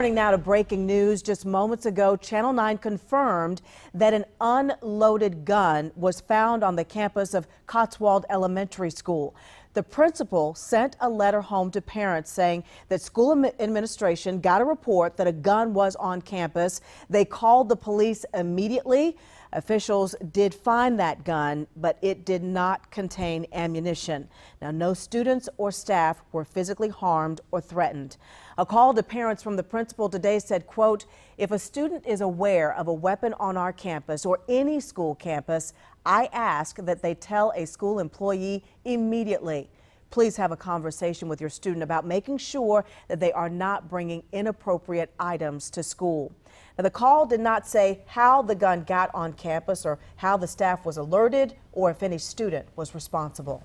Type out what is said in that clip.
Turning now to breaking news, just moments ago, Channel 9 confirmed that an unloaded gun was found on the campus of Cotswold Elementary School. The principal sent a letter home to parents saying that school administration got a report that a gun was on campus. They called the police immediately. Officials did find that gun, but it did not contain ammunition. Now, no students or staff were physically harmed or threatened. A call to parents from the principal today said, quote, if a student is aware of a weapon on our campus or any school campus, I ask that they tell a school employee immediately. Please have a conversation with your student about making sure that they are not bringing inappropriate items to school. Now, the call did not say how the gun got on campus or how the staff was alerted or if any student was responsible.